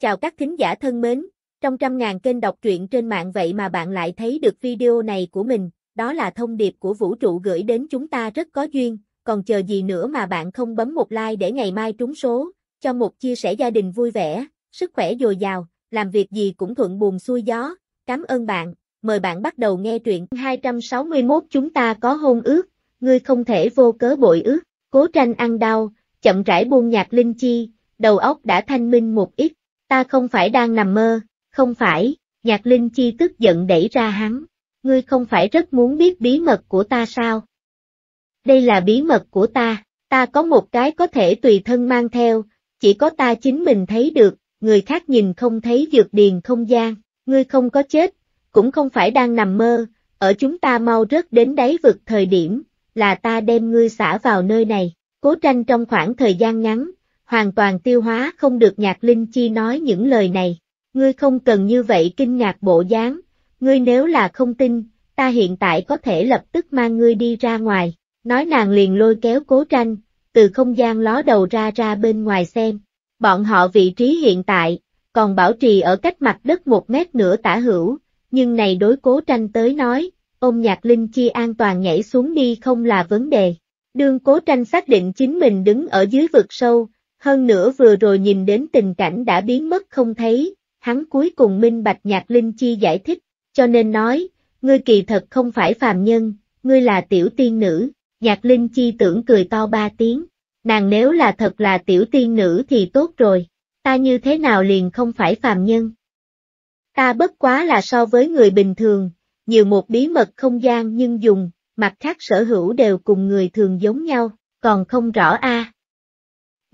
Chào các thính giả thân mến, trong trăm ngàn kênh đọc truyện trên mạng vậy mà bạn lại thấy được video này của mình, đó là thông điệp của vũ trụ gửi đến chúng ta rất có duyên, còn chờ gì nữa mà bạn không bấm một like để ngày mai trúng số, cho một chia sẻ gia đình vui vẻ, sức khỏe dồi dào, làm việc gì cũng thuận buồm xuôi gió, cảm ơn bạn, mời bạn bắt đầu nghe truyện 261 chúng ta có hôn ước, ngươi không thể vô cớ bội ước, cố tranh ăn đau, chậm rãi buông nhạc linh chi, đầu óc đã thanh minh một ít. Ta không phải đang nằm mơ, không phải, nhạc linh chi tức giận đẩy ra hắn. Ngươi không phải rất muốn biết bí mật của ta sao? Đây là bí mật của ta, ta có một cái có thể tùy thân mang theo, chỉ có ta chính mình thấy được, người khác nhìn không thấy dược điền không gian, ngươi không có chết, cũng không phải đang nằm mơ, ở chúng ta mau rớt đến đáy vực thời điểm, là ta đem ngươi xả vào nơi này, cố tranh trong khoảng thời gian ngắn, hoàn toàn tiêu hóa không được nhạc linh chi nói những lời này. Ngươi không cần như vậy kinh ngạc bộ dáng, ngươi nếu là không tin, ta hiện tại có thể lập tức mang ngươi đi ra ngoài. Nói nàng liền lôi kéo cố tranh, từ không gian ló đầu ra ra bên ngoài xem. Bọn họ vị trí hiện tại, còn bảo trì ở cách mặt đất một mét nữa tả hữu, nhưng này đối cố tranh tới nói, ông Nhạc Linh Chi an toàn nhảy xuống đi không là vấn đề. Đương cố tranh xác định chính mình đứng ở dưới vực sâu, hơn nữa vừa rồi nhìn đến tình cảnh đã biến mất không thấy, hắn cuối cùng minh bạch nhạc linh chi giải thích, cho nên nói, ngươi kỳ thật không phải phàm nhân, ngươi là tiểu tiên nữ, nhạc linh chi tưởng cười to ba tiếng, nàng nếu là thật là tiểu tiên nữ thì tốt rồi, ta như thế nào liền không phải phàm nhân. Ta bất quá là so với người bình thường, nhiều một bí mật không gian nhưng dùng, mặt khác sở hữu đều cùng người thường giống nhau, còn không rõ a. À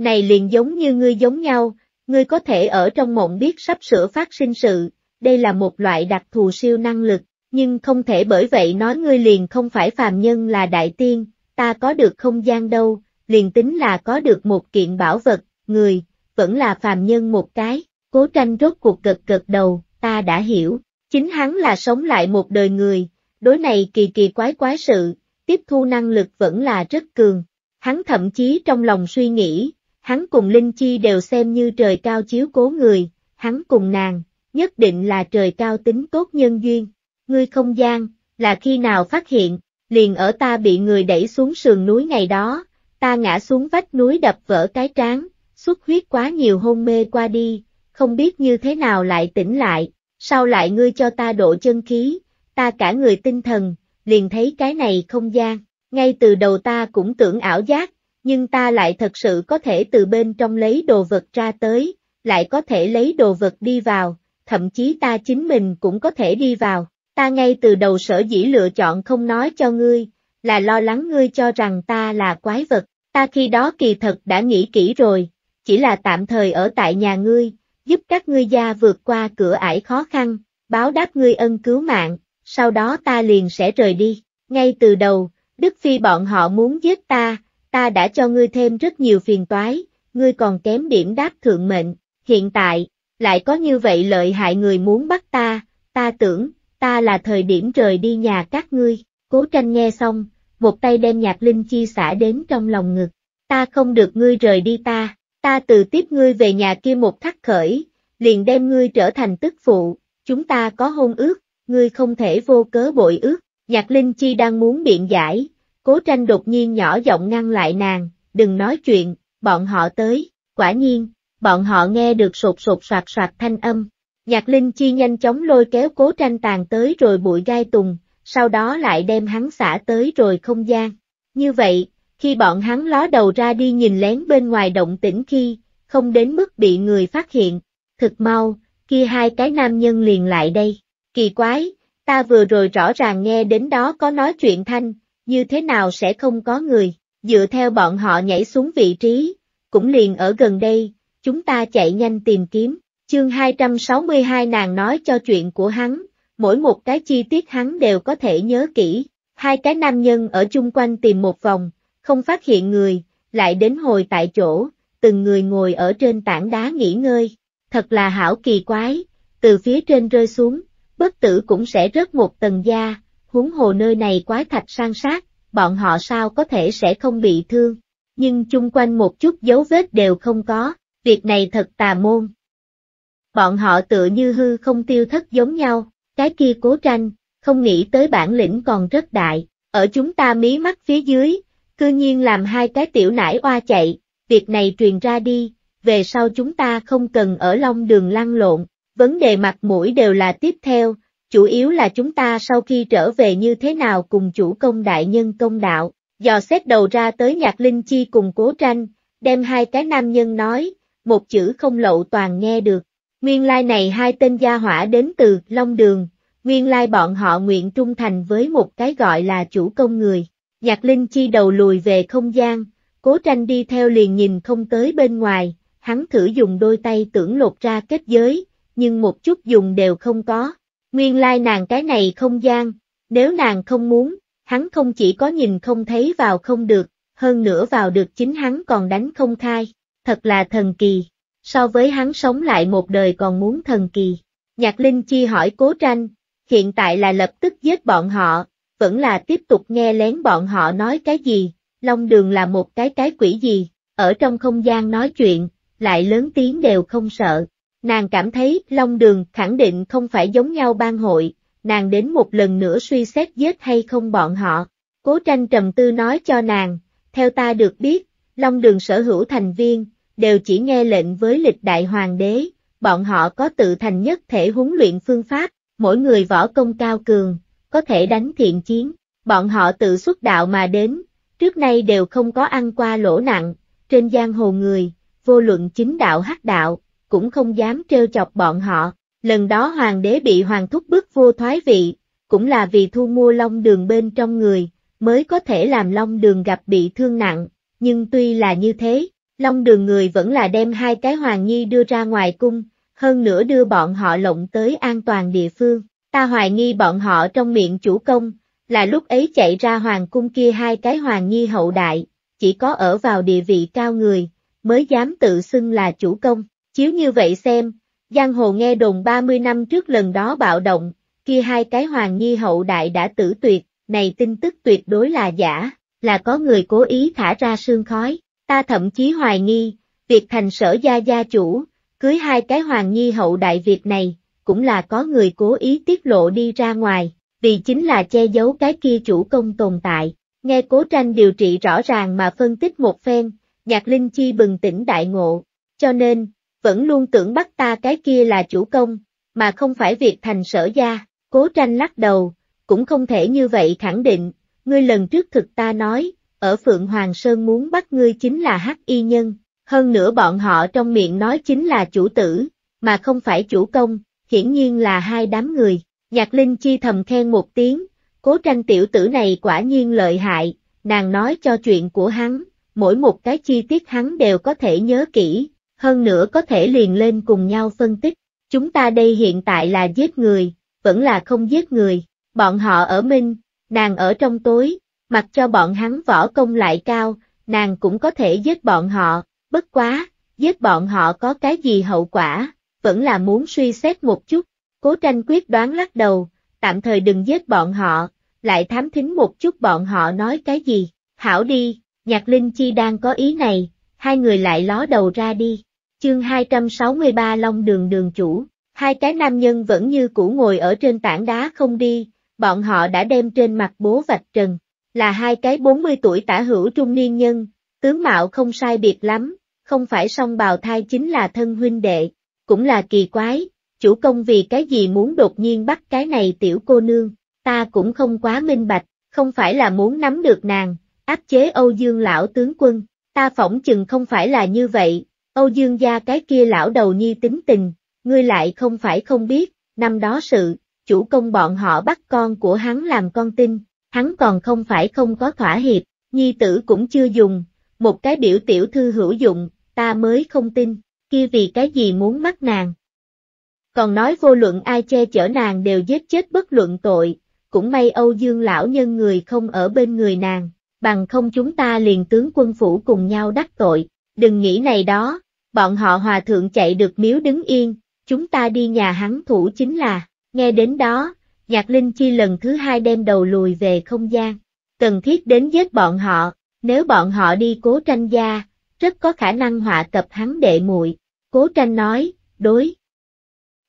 này liền giống như ngươi giống nhau, ngươi có thể ở trong mộng biết sắp sửa phát sinh sự, đây là một loại đặc thù siêu năng lực, nhưng không thể bởi vậy nói ngươi liền không phải phàm nhân là đại tiên, ta có được không gian đâu, liền tính là có được một kiện bảo vật, người, vẫn là phàm nhân một cái, cố tranh rốt cuộc cực cực đầu, ta đã hiểu, chính hắn là sống lại một đời người, đối này kỳ kỳ quái quái sự, tiếp thu năng lực vẫn là rất cường, hắn thậm chí trong lòng suy nghĩ, hắn cùng Linh Chi đều xem như trời cao chiếu cố người, hắn cùng nàng, nhất định là trời cao tính tốt nhân duyên. Ngươi không gian, là khi nào phát hiện, liền ở ta bị người đẩy xuống sườn núi ngày đó, ta ngã xuống vách núi đập vỡ cái trán, xuất huyết quá nhiều hôn mê qua đi, không biết như thế nào lại tỉnh lại, Sao lại ngươi cho ta độ chân khí, ta cả người tinh thần, liền thấy cái này không gian, ngay từ đầu ta cũng tưởng ảo giác, nhưng ta lại thật sự có thể từ bên trong lấy đồ vật ra tới, lại có thể lấy đồ vật đi vào, thậm chí ta chính mình cũng có thể đi vào. Ta ngay từ đầu sở dĩ lựa chọn không nói cho ngươi, là lo lắng ngươi cho rằng ta là quái vật, ta khi đó kỳ thật đã nghĩ kỹ rồi, chỉ là tạm thời ở tại nhà ngươi, giúp các ngươi gia vượt qua cửa ải khó khăn, báo đáp ngươi ân cứu mạng, sau đó ta liền sẽ rời đi. Ngay từ đầu, Đức Phi bọn họ muốn giết ta, ta đã cho ngươi thêm rất nhiều phiền toái, ngươi còn kém điểm đáp thượng mệnh, hiện tại, lại có như vậy lợi hại người muốn bắt ta, ta tưởng, ta là thời điểm trời đi nhà các ngươi, cố tranh nghe xong, một tay đem nhạc linh chi xả đến trong lòng ngực, ta không được ngươi rời đi ta, ta từ tiếp ngươi về nhà kia một khắc khởi, liền đem ngươi trở thành tức phụ, chúng ta có hôn ước, ngươi không thể vô cớ bội ước, nhạc linh chi đang muốn biện giải, Cố tranh đột nhiên nhỏ giọng ngăn lại nàng, đừng nói chuyện, bọn họ tới, quả nhiên, bọn họ nghe được sột sột soạt soạt thanh âm. Nhạc Linh Chi nhanh chóng lôi kéo cố tranh tàn tới rồi bụi gai tùng, sau đó lại đem hắn xả tới rồi không gian. Như vậy, khi bọn hắn ló đầu ra đi nhìn lén bên ngoài động tĩnh khi, không đến mức bị người phát hiện, Thật mau, kia hai cái nam nhân liền lại đây. Kỳ quái, ta vừa rồi rõ ràng nghe đến đó có nói chuyện thanh, như thế nào sẽ không có người, dựa theo bọn họ nhảy xuống vị trí, cũng liền ở gần đây, chúng ta chạy nhanh tìm kiếm, chương 262 nàng nói cho chuyện của hắn, mỗi một cái chi tiết hắn đều có thể nhớ kỹ, hai cái nam nhân ở chung quanh tìm một vòng, không phát hiện người, lại đến hồi tại chỗ, từng người ngồi ở trên tảng đá nghỉ ngơi, thật là hảo kỳ quái, từ phía trên rơi xuống, bất tử cũng sẽ rớt một tầng da, huống hồ nơi này quái thạch sang sát, bọn họ sao có thể sẽ không bị thương. Nhưng chung quanh một chút dấu vết đều không có, việc này thật tà môn. Bọn họ tựa như hư không tiêu thất giống nhau, cái kia cố tranh, không nghĩ tới bản lĩnh còn rất đại, ở chúng ta mí mắt phía dưới, cư nhiên làm hai cái tiểu nải oa chạy, việc này truyền ra đi, về sau chúng ta không cần ở long đường lăn lộn, vấn đề mặt mũi đều là tiếp theo, chủ yếu là chúng ta sau khi trở về như thế nào cùng chủ công đại nhân công đạo, dò xét đầu ra tới nhạc linh chi cùng cố tranh, đem hai cái nam nhân nói, một chữ không lậu toàn nghe được. Nguyên lai này hai tên gia hỏa đến từ Long Đường, nguyên lai bọn họ nguyện trung thành với một cái gọi là chủ công người. Nhạc Linh chi đầu lùi về không gian, cố tranh đi theo liền nhìn không tới bên ngoài, hắn thử dùng đôi tay tưởng lột ra kết giới, nhưng một chút dùng đều không có. Nguyên lai like nàng cái này không gian, nếu nàng không muốn, hắn không chỉ có nhìn không thấy vào không được, hơn nữa vào được chính hắn còn đánh không khai, thật là thần kỳ, so với hắn sống lại một đời còn muốn thần kỳ. Nhạc Linh Chi hỏi cố tranh, hiện tại là lập tức giết bọn họ, vẫn là tiếp tục nghe lén bọn họ nói cái gì, Long Đường là một cái cái quỷ gì, ở trong không gian nói chuyện, lại lớn tiếng đều không sợ. Nàng cảm thấy Long Đường khẳng định không phải giống nhau ban hội, nàng đến một lần nữa suy xét giết hay không bọn họ. Cố tranh trầm tư nói cho nàng, theo ta được biết, Long Đường sở hữu thành viên, đều chỉ nghe lệnh với lịch đại hoàng đế, bọn họ có tự thành nhất thể huấn luyện phương pháp, mỗi người võ công cao cường, có thể đánh thiện chiến, bọn họ tự xuất đạo mà đến, trước nay đều không có ăn qua lỗ nặng, trên giang hồ người, vô luận chính đạo hắc đạo, cũng không dám trêu chọc bọn họ. Lần đó hoàng đế bị hoàng thúc bức vô thoái vị, cũng là vì thu mua long đường bên trong người, mới có thể làm long đường gặp bị thương nặng, nhưng tuy là như thế, long đường người vẫn là đem hai cái hoàng nhi đưa ra ngoài cung, hơn nữa đưa bọn họ lộng tới an toàn địa phương. Ta hoài nghi bọn họ trong miệng chủ công, là lúc ấy chạy ra hoàng cung kia hai cái hoàng nhi hậu đại, chỉ có ở vào địa vị cao người, mới dám tự xưng là chủ công. Chiếu như vậy xem, giang hồ nghe đồn 30 năm trước lần đó bạo động, kia hai cái hoàng nhi hậu đại đã tử tuyệt, này tin tức tuyệt đối là giả, là có người cố ý thả ra sương khói, ta thậm chí hoài nghi, việc thành sở gia gia chủ, cưới hai cái hoàng nhi hậu đại việc này, cũng là có người cố ý tiết lộ đi ra ngoài, vì chính là che giấu cái kia chủ công tồn tại, nghe cố tranh điều trị rõ ràng mà phân tích một phen, nhạc linh chi bừng tỉnh đại ngộ, cho nên, vẫn luôn tưởng bắt ta cái kia là chủ công, mà không phải việc thành sở gia, cố tranh lắc đầu, cũng không thể như vậy khẳng định, ngươi lần trước thực ta nói, ở Phượng Hoàng Sơn muốn bắt ngươi chính là hắc y nhân, hơn nữa bọn họ trong miệng nói chính là chủ tử, mà không phải chủ công, hiển nhiên là hai đám người, nhạc linh chi thầm khen một tiếng, cố tranh tiểu tử này quả nhiên lợi hại, nàng nói cho chuyện của hắn, mỗi một cái chi tiết hắn đều có thể nhớ kỹ, hơn nữa có thể liền lên cùng nhau phân tích. Chúng ta đây hiện tại là giết người, vẫn là không giết người, bọn họ ở minh, nàng ở trong tối, mặc cho bọn hắn võ công lại cao, nàng cũng có thể giết bọn họ, bất quá, giết bọn họ có cái gì hậu quả, vẫn là muốn suy xét một chút. Cố tranh quyết đoán lắc đầu, tạm thời đừng giết bọn họ, lại thám thính một chút bọn họ nói cái gì, hảo đi, nhạc linh chi đang có ý này, hai người lại ló đầu ra đi. Chương 263 Long Đường Đường Chủ, hai cái nam nhân vẫn như cũ ngồi ở trên tảng đá không đi, bọn họ đã đem trên mặt bố vạch trần, là hai cái 40 tuổi tả hữu trung niên nhân, tướng mạo không sai biệt lắm, không phải song bào thai chính là thân huynh đệ, cũng là kỳ quái, chủ công vì cái gì muốn đột nhiên bắt cái này tiểu cô nương, ta cũng không quá minh bạch, không phải là muốn nắm được nàng, áp chế Âu Dương lão tướng quân, ta phỏng chừng không phải là như vậy, Âu Dương gia cái kia lão đầu nhi tính tình, ngươi lại không phải không biết, năm đó sự, chủ công bọn họ bắt con của hắn làm con tin, hắn còn không phải không có thỏa hiệp, nhi tử cũng chưa dùng, một cái biểu tiểu thư hữu dụng, ta mới không tin, kia vì cái gì muốn mắc nàng. Còn nói vô luận ai che chở nàng đều giết chết bất luận tội, cũng may Âu Dương lão nhân người không ở bên người nàng, bằng không chúng ta liền tướng quân phủ cùng nhau đắc tội, đừng nghĩ này đó, bọn họ hòa thượng chạy được miếu đứng yên, chúng ta đi nhà hắn thủ chính là, nghe đến đó, nhạc linh chi lần thứ hai đem đầu lùi về không gian, cần thiết đến giết bọn họ, nếu bọn họ đi cố tranh gia, rất có khả năng họa tập hắn đệ muội cố tranh nói, đối.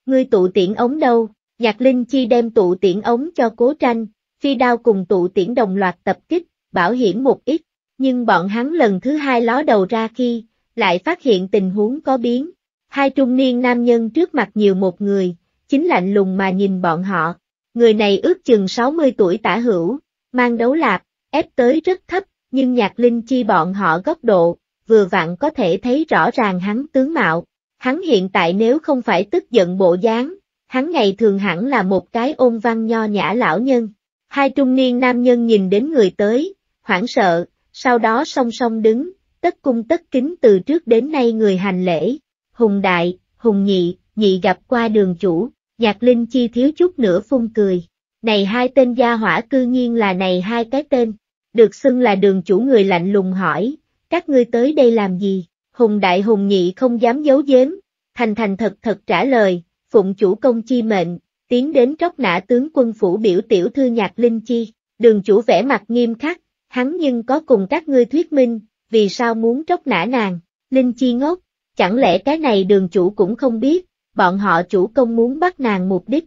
Ngươi tụ tiễn ống đâu, nhạc linh chi đem tụ tiễn ống cho cố tranh, phi đao cùng tụ tiễn đồng loạt tập kích, bảo hiểm một ít, nhưng bọn hắn lần thứ hai ló đầu ra khi, lại phát hiện tình huống có biến. Hai trung niên nam nhân trước mặt nhiều một người, chính lạnh lùng mà nhìn bọn họ. Người này ước chừng 60 tuổi tả hữu, mang đấu lạp, ép tới rất thấp, nhưng nhạc linh chi bọn họ góc độ, vừa vặn có thể thấy rõ ràng hắn tướng mạo. Hắn hiện tại nếu không phải tức giận bộ dáng, hắn ngày thường hẳn là một cái ôn văn nho nhã lão nhân. Hai trung niên nam nhân nhìn đến người tới, hoảng sợ, sau đó song song đứng, tất cung tất kính từ trước đến nay người hành lễ, hùng đại, hùng nhị, nhị gặp qua đường chủ, nhạc linh chi thiếu chút nữa phun cười. Này hai tên gia hỏa cư nhiên là này hai cái tên, được xưng là đường chủ người lạnh lùng hỏi, các ngươi tới đây làm gì, hùng đại hùng nhị không dám giấu giếm, thành thành thật thật trả lời, phụng chủ công chi mệnh, tiến đến tróc nã tướng quân phủ biểu tiểu thư nhạc linh chi, đường chủ vẻ mặt nghiêm khắc, hắn nhưng có cùng các ngươi thuyết minh, vì sao muốn tróc nã nàng, Linh Chi ngốc, chẳng lẽ cái này đường chủ cũng không biết, bọn họ chủ công muốn bắt nàng mục đích.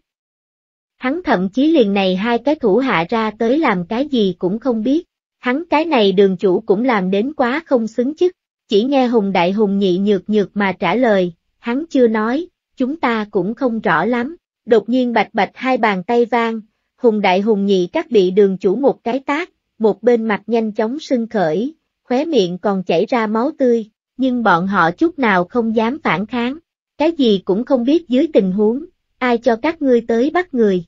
Hắn thậm chí liền này hai cái thủ hạ ra tới làm cái gì cũng không biết, hắn cái này đường chủ cũng làm đến quá không xứng chức, chỉ nghe Hùng Đại Hùng nhị nhược nhược mà trả lời, hắn chưa nói, chúng ta cũng không rõ lắm, đột nhiên bạch bạch hai bàn tay vang, Hùng Đại Hùng nhị các bị đường chủ một cái tác, một bên mặt nhanh chóng sưng khởi, khóe miệng còn chảy ra máu tươi, nhưng bọn họ chút nào không dám phản kháng, cái gì cũng không biết dưới tình huống, ai cho các ngươi tới bắt người.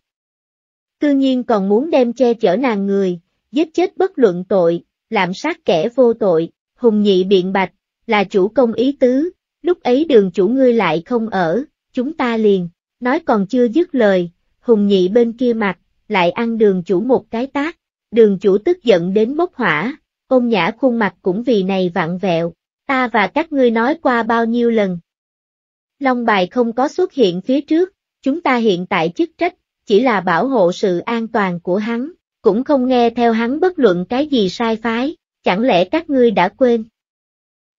Cư nhiên còn muốn đem che chở nàng người, giết chết bất luận tội, lạm sát kẻ vô tội, hùng nhị biện bạch, là chủ công ý tứ, lúc ấy đường chủ ngươi lại không ở, chúng ta liền, nói còn chưa dứt lời, hùng nhị bên kia mặt, lại ăn đường chủ một cái tác, đường chủ tức giận đến bốc hỏa, ôn nhã khuôn mặt cũng vì này vặn vẹo, ta và các ngươi nói qua bao nhiêu lần. Long bài không có xuất hiện phía trước, chúng ta hiện tại chức trách, chỉ là bảo hộ sự an toàn của hắn, cũng không nghe theo hắn bất luận cái gì sai phái, chẳng lẽ các ngươi đã quên.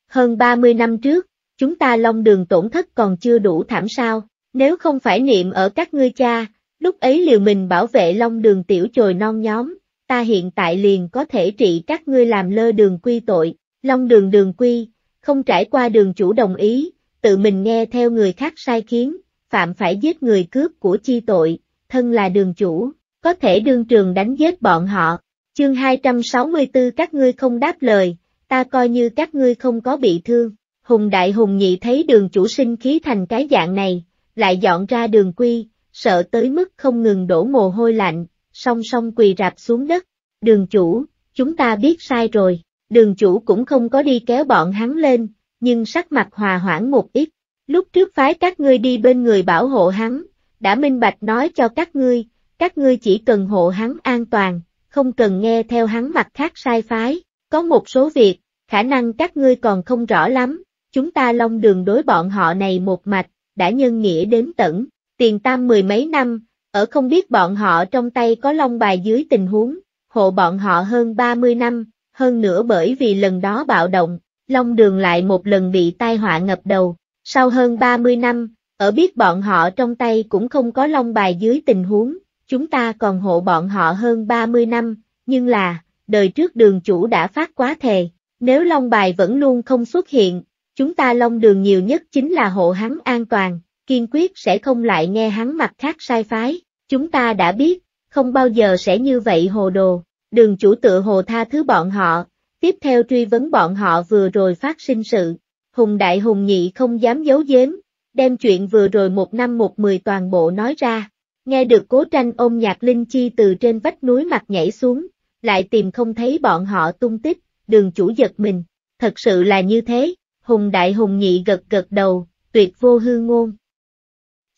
Hơn 30 năm trước, chúng ta long đường tổn thất còn chưa đủ thảm sao, nếu không phải niệm ở các ngươi cha, lúc ấy liều mình bảo vệ long đường tiểu chồi non nhóm, ta hiện tại liền có thể trị các ngươi làm lơ đường quy tội, long đường đường quy, không trải qua đường chủ đồng ý, tự mình nghe theo người khác sai khiến, phạm phải giết người cướp của chi tội, thân là đường chủ, có thể đương trường đánh giết bọn họ. Chương 264 các ngươi không đáp lời, ta coi như các ngươi không có bị thương. Hùng đại hùng nhị thấy đường chủ sinh khí thành cái dạng này, lại dọn ra đường quy, sợ tới mức không ngừng đổ mồ hôi lạnh, song song quỳ rạp xuống đất. Đường chủ, chúng ta biết sai rồi, đường chủ cũng không có đi kéo bọn hắn lên, nhưng sắc mặt hòa hoãn một ít. Lúc trước phái các ngươi đi bên người bảo hộ hắn, đã minh bạch nói cho các ngươi, các ngươi chỉ cần hộ hắn an toàn, không cần nghe theo hắn mặt khác sai phái. Có một số việc, khả năng các ngươi còn không rõ lắm, chúng ta long đường đối bọn họ này một mạch, đã nhân nghĩa đến tận, tiền tam mười mấy năm, ở không biết bọn họ trong tay có long bài dưới tình huống, hộ bọn họ hơn 30 năm, hơn nữa bởi vì lần đó bạo động, long đường lại một lần bị tai họa ngập đầu, sau hơn 30 năm, ở biết bọn họ trong tay cũng không có long bài dưới tình huống, chúng ta còn hộ bọn họ hơn 30 năm, nhưng là, đời trước đường chủ đã phát quá thề, nếu long bài vẫn luôn không xuất hiện, chúng ta long đường nhiều nhất chính là hộ hắn an toàn, kiên quyết sẽ không lại nghe hắn mặt khác sai phái, chúng ta đã biết, không bao giờ sẽ như vậy hồ đồ, đường chủ tự hồ tha thứ bọn họ, tiếp theo truy vấn bọn họ vừa rồi phát sinh sự, Hùng Đại Hùng Nhị không dám giấu giếm, đem chuyện vừa rồi một năm một mười toàn bộ nói ra, nghe được cố tranh ôm nhạc Linh Chi từ trên vách núi mặt nhảy xuống, lại tìm không thấy bọn họ tung tích, đường chủ giật mình, thật sự là như thế, Hùng Đại Hùng Nhị gật gật đầu, tuyệt vô hư ngôn,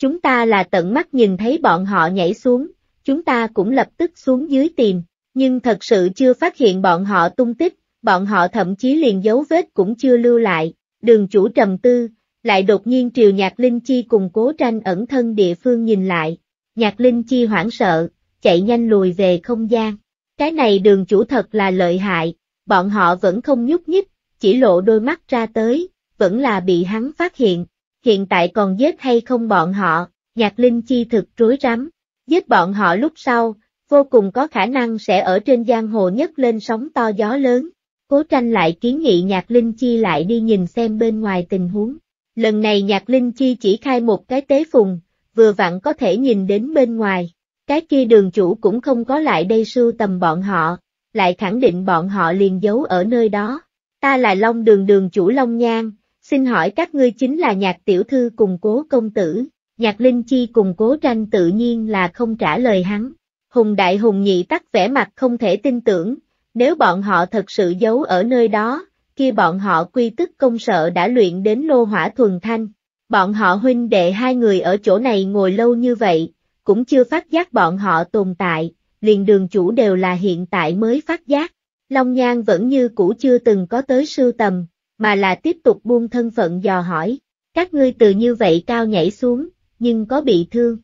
Chúng ta là tận mắt nhìn thấy bọn họ nhảy xuống, chúng ta cũng lập tức xuống dưới tìm, nhưng thật sự chưa phát hiện bọn họ tung tích, bọn họ thậm chí liền dấu vết cũng chưa lưu lại, đường chủ trầm tư, lại đột nhiên triều Nhạc Linh Chi cùng cố tranh ẩn thân địa phương nhìn lại, Nhạc Linh Chi hoảng sợ, chạy nhanh lùi về không gian, cái này đường chủ thật là lợi hại, bọn họ vẫn không nhúc nhích, chỉ lộ đôi mắt ra tới, vẫn là bị hắn phát hiện, hiện tại còn giết hay không bọn họ, nhạc linh chi thực rối rắm, giết bọn họ lúc sau, vô cùng có khả năng sẽ ở trên giang hồ nhất lên sóng to gió lớn. Cố tranh lại kiến nghị Nhạc Linh Chi lại đi nhìn xem bên ngoài tình huống. Lần này Nhạc Linh Chi chỉ khai một cái tế phùng, vừa vặn có thể nhìn đến bên ngoài. Cái kia đường chủ cũng không có lại đây sưu tầm bọn họ, lại khẳng định bọn họ liền giấu ở nơi đó. Ta là Long đường đường chủ Long Nhan, xin hỏi các ngươi chính là nhạc tiểu thư cùng cố công tử, nhạc linh chi cùng cố tranh tự nhiên là không trả lời hắn. Hùng đại hùng nhị tắc vẻ mặt không thể tin tưởng, nếu bọn họ thật sự giấu ở nơi đó, kia bọn họ quy tức công sợ đã luyện đến lô hỏa thuần thanh. Bọn họ huynh đệ hai người ở chỗ này ngồi lâu như vậy, cũng chưa phát giác bọn họ tồn tại, liền đường chủ đều là hiện tại mới phát giác. Long Nhan vẫn như cũ chưa từng có tới sưu tầm, mà là tiếp tục buông thân phận dò hỏi, các ngươi từ như vậy cao nhảy xuống, nhưng có bị thương.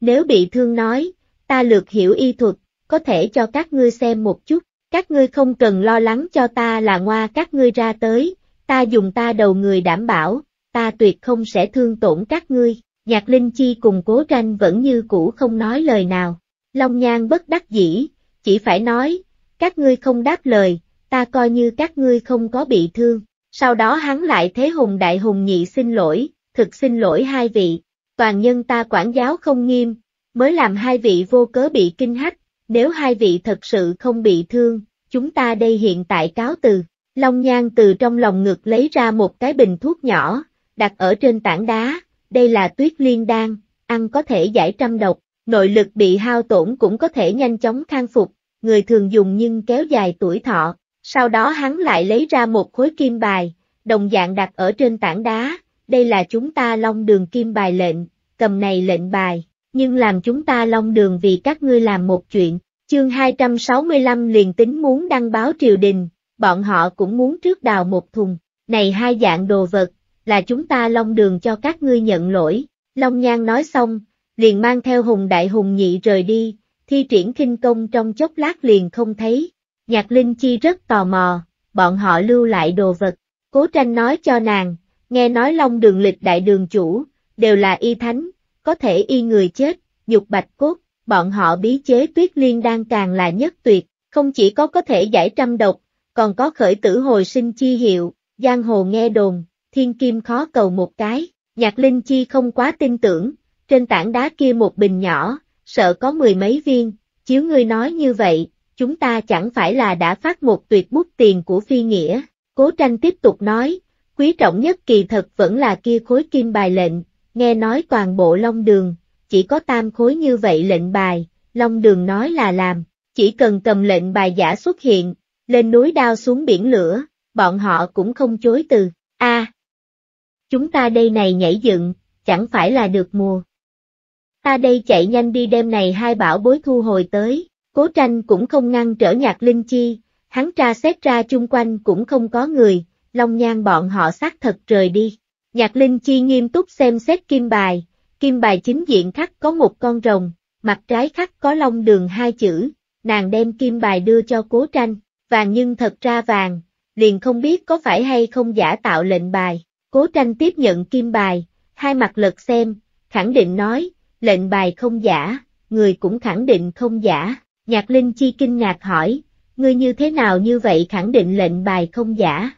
Nếu bị thương nói, ta lược hiểu y thuật, có thể cho các ngươi xem một chút, các ngươi không cần lo lắng cho ta là ngoa các ngươi ra tới, ta dùng ta đầu người đảm bảo, ta tuyệt không sẽ thương tổn các ngươi. Nhạc Linh Chi cùng cố tranh vẫn như cũ không nói lời nào. Long Nhan bất đắc dĩ, chỉ phải nói, các ngươi không đáp lời, ta coi như các ngươi không có bị thương. Sau đó hắn lại thế hùng đại hùng nhị xin lỗi, thực xin lỗi hai vị, toàn nhân ta quản giáo không nghiêm, mới làm hai vị vô cớ bị kinh hách, nếu hai vị thật sự không bị thương, chúng ta đây hiện tại cáo từ. Long Nhan từ trong lòng ngực lấy ra một cái bình thuốc nhỏ, đặt ở trên tảng đá, đây là tuyết liên đan, ăn có thể giải trăm độc, nội lực bị hao tổn cũng có thể nhanh chóng khang phục, người thường dùng nhưng kéo dài tuổi thọ. Sau đó hắn lại lấy ra một khối kim bài, đồng dạng đặt ở trên tảng đá, đây là chúng ta long đường kim bài lệnh, cầm này lệnh bài, nhưng làm chúng ta long đường vì các ngươi làm một chuyện, chương 265 liền tính muốn đăng báo triều đình, bọn họ cũng muốn trước đào một thùng, này hai dạng đồ vật, là chúng ta long đường cho các ngươi nhận lỗi, long nhan nói xong, liền mang theo hùng đại hùng nhị rời đi, thi triển kinh công trong chốc lát liền không thấy, Nhạc Linh Chi rất tò mò, bọn họ lưu lại đồ vật. Cố tranh nói cho nàng, nghe nói long đường lịch đại đường chủ, đều là y thánh, có thể y người chết, dục bạch cốt, bọn họ bí chế tuyết liên đang càng là nhất tuyệt, không chỉ có có thể giải trăm độc, còn có khởi tử hồi sinh chi hiệu, giang hồ nghe đồn, thiên kim khó cầu một cái, nhạc linh chi không quá tin tưởng, trên tảng đá kia một bình nhỏ, sợ có mười mấy viên, chiếu ngươi nói như vậy, chúng ta chẳng phải là đã phát một tuyệt bút tiền của phi nghĩa. Cố tranh tiếp tục nói, quý trọng nhất kỳ thật vẫn là kia khối kim bài lệnh, nghe nói toàn bộ Long Đường, chỉ có tam khối như vậy lệnh bài, Long Đường nói là làm, chỉ cần cầm lệnh bài giả xuất hiện, lên núi đao xuống biển lửa, bọn họ cũng không chối từ, a Chúng ta đây này nhảy dựng, chẳng phải là được mùa. Ta đây chạy nhanh đi đêm này hai bảo bối thu hồi tới, Cố tranh cũng không ngăn trở nhạc linh chi, hắn tra xét ra chung quanh cũng không có người, Long Nhan bọn họ xác thật rời đi. Nhạc Linh Chi nghiêm túc xem xét kim bài, kim bài chính diện khắc có một con rồng, mặt trái khắc có long đường hai chữ, nàng đem kim bài đưa cho cố tranh, vàng nhưng thật ra vàng, liền không biết có phải hay không giả tạo lệnh bài, cố tranh tiếp nhận kim bài, hai mặt lật xem, khẳng định nói, lệnh bài không giả, người cũng khẳng định không giả, Nhạc Linh Chi kinh ngạc hỏi, ngươi như thế nào như vậy khẳng định lệnh bài không giả?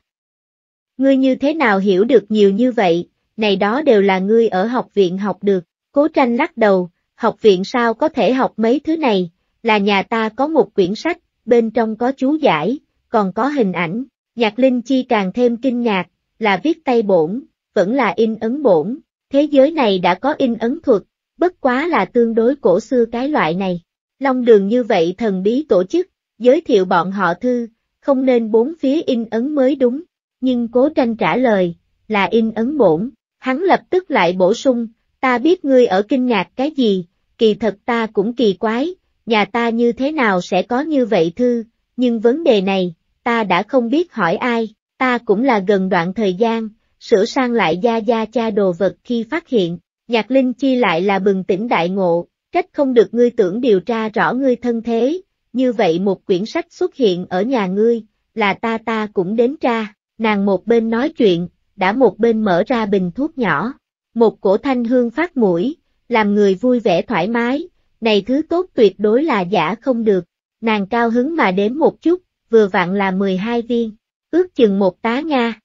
Ngươi như thế nào hiểu được nhiều như vậy, này đó đều là ngươi ở học viện học được, cố tranh lắc đầu, học viện sao có thể học mấy thứ này, là nhà ta có một quyển sách, bên trong có chú giải, còn có hình ảnh, nhạc linh chi càng thêm kinh ngạc, là viết tay bổn, vẫn là in ấn bổn, thế giới này đã có in ấn thuật, bất quá là tương đối cổ xưa cái loại này, Long đường như vậy thần bí tổ chức, giới thiệu bọn họ thư, không nên bốn phía in ấn mới đúng, nhưng cố tranh trả lời, là in ấn bổn, hắn lập tức lại bổ sung, ta biết ngươi ở kinh ngạc cái gì, kỳ thật ta cũng kỳ quái, nhà ta như thế nào sẽ có như vậy thư, nhưng vấn đề này, ta đã không biết hỏi ai, ta cũng là gần đoạn thời gian, sửa sang lại gia gia cha đồ vật khi phát hiện, nhạc linh chi lại là bừng tỉnh đại ngộ, Trách không được ngươi tưởng điều tra rõ ngươi thân thế, như vậy một quyển sách xuất hiện ở nhà ngươi, là ta ta cũng đến tra nàng một bên nói chuyện, đã một bên mở ra bình thuốc nhỏ, một cổ thanh hương phát mũi, làm người vui vẻ thoải mái, này thứ tốt tuyệt đối là giả không được, nàng cao hứng mà đếm một chút, vừa vặn là 12 viên, ước chừng một tá Nga.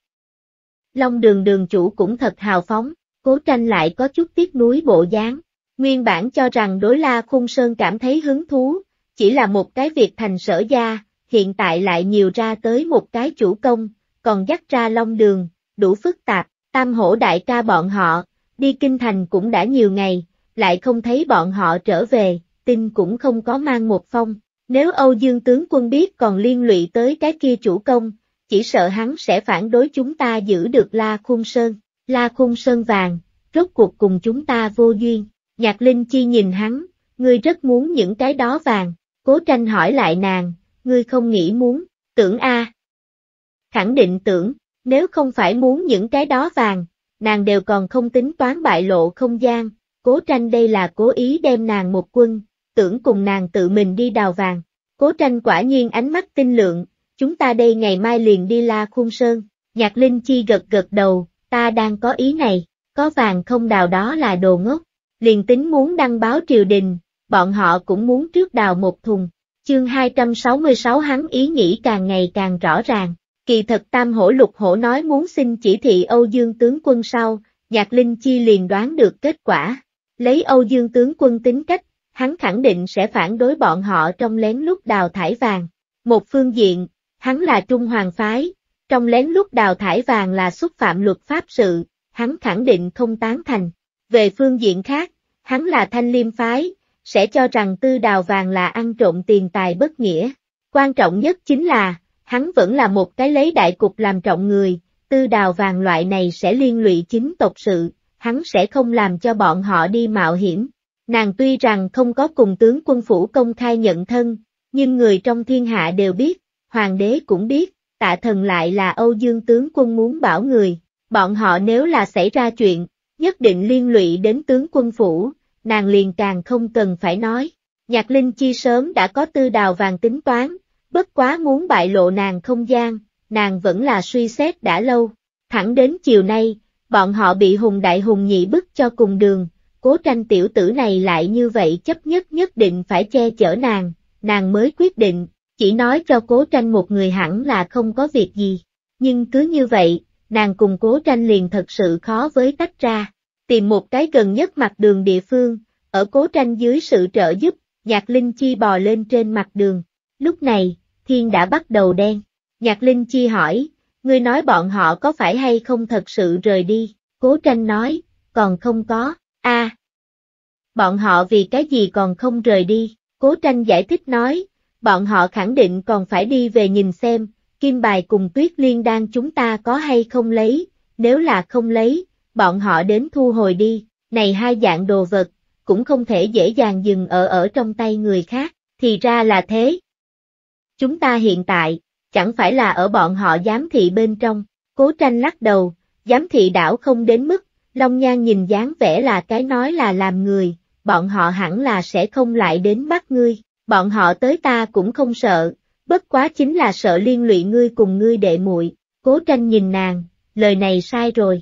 Long đường đường chủ cũng thật hào phóng, cố tranh lại có chút tiếc nuối bộ dáng, Nguyên bản cho rằng đối La Khung Sơn cảm thấy hứng thú, chỉ là một cái việc thành sở gia, hiện tại lại nhiều ra tới một cái chủ công, còn dắt ra long đường, đủ phức tạp, tam hổ đại ca bọn họ, đi kinh thành cũng đã nhiều ngày, lại không thấy bọn họ trở về, tin cũng không có mang một phong, nếu Âu Dương tướng quân biết còn liên lụy tới cái kia chủ công, chỉ sợ hắn sẽ phản đối chúng ta giữ được La Khung Sơn, La Khung Sơn vàng, rốt cuộc cùng chúng ta vô duyên. Nhạc Linh Chi nhìn hắn, ngươi rất muốn những cái đó vàng, cố tranh hỏi lại nàng, ngươi không nghĩ muốn, tưởng a Khẳng định tưởng, nếu không phải muốn những cái đó vàng, nàng đều còn không tính toán bại lộ không gian, cố tranh đây là cố ý đem nàng một quân, tưởng cùng nàng tự mình đi đào vàng. Cố tranh quả nhiên ánh mắt tinh lượng, chúng ta đây ngày mai liền đi la khuôn sơn, nhạc linh chi gật gật đầu, ta đang có ý này, có vàng không đào đó là đồ ngốc, liền tính muốn đăng báo triều đình, bọn họ cũng muốn trước đào một thùng. Chương 266 hắn ý nghĩ càng ngày càng rõ ràng, kỳ thật tam hổ lục hổ nói muốn xin chỉ thị Âu Dương tướng quân sau, Nhạc Linh Chi liền đoán được kết quả. Lấy Âu Dương tướng quân tính cách, hắn khẳng định sẽ phản đối bọn họ trong lén lút đào thải vàng. Một phương diện, hắn là Trung Hoàng Phái, trong lén lút đào thải vàng là xúc phạm luật pháp sự, hắn khẳng định không tán thành. Về phương diện khác, hắn là thanh liêm phái, sẽ cho rằng tư đào vàng là ăn trộm tiền tài bất nghĩa. Quan trọng nhất chính là, hắn vẫn là một cái lấy đại cục làm trọng người, tư đào vàng loại này sẽ liên lụy chính tộc sự, hắn sẽ không làm cho bọn họ đi mạo hiểm. Nàng tuy rằng không có cùng tướng quân phủ công khai nhận thân, nhưng người trong thiên hạ đều biết, hoàng đế cũng biết, tạ thần lại là Âu Dương tướng quân muốn bảo người, bọn họ nếu là xảy ra chuyện, nhất định liên lụy đến tướng quân phủ, nàng liền càng không cần phải nói. Nhạc Linh Chi sớm đã có tư đào vàng tính toán, bất quá muốn bại lộ nàng không gian, nàng vẫn là suy xét đã lâu. Thẳng đến chiều nay, bọn họ bị Hùng Đại Hùng Nhị bức cho cùng đường, cố tranh tiểu tử này lại như vậy chấp nhất nhất định phải che chở nàng, nàng mới quyết định, chỉ nói cho cố tranh một người hẳn là không có việc gì. Nhưng cứ như vậy, nàng cùng cố tranh liền thật sự khó với tách ra. Tìm một cái gần nhất mặt đường địa phương, ở cố tranh dưới sự trợ giúp, nhạc linh chi bò lên trên mặt đường. Lúc này, thiên đã bắt đầu đen. Nhạc linh chi hỏi, ngươi nói bọn họ có phải hay không thật sự rời đi? Cố tranh nói, còn không có, a Bọn họ vì cái gì còn không rời đi? Cố tranh giải thích nói, bọn họ khẳng định còn phải đi về nhìn xem, kim bài cùng tuyết liên đan chúng ta có hay không lấy, nếu là không lấy, bọn họ đến thu hồi đi, này hai dạng đồ vật, cũng không thể dễ dàng dừng ở ở trong tay người khác, thì ra là thế. Chúng ta hiện tại, chẳng phải là ở bọn họ giám thị bên trong, cố tranh lắc đầu, giám thị đảo không đến mức, Long Nhan nhìn dáng vẻ là cái nói là làm người, bọn họ hẳn là sẽ không lại đến bắt ngươi, bọn họ tới ta cũng không sợ, bất quá chính là sợ liên lụy ngươi cùng ngươi đệ muội. cố tranh nhìn nàng, lời này sai rồi.